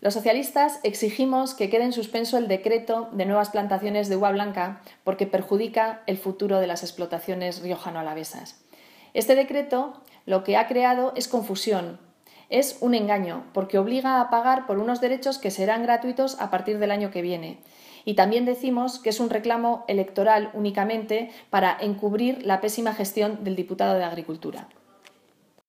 Los socialistas exigimos que quede en suspenso el decreto de nuevas plantaciones de uva blanca porque perjudica el futuro de las explotaciones riojano-alavesas. Este decreto lo que ha creado es confusión, es un engaño porque obliga a pagar por unos derechos que serán gratuitos a partir del año que viene. Y también decimos que es un reclamo electoral únicamente para encubrir la pésima gestión del diputado de Agricultura.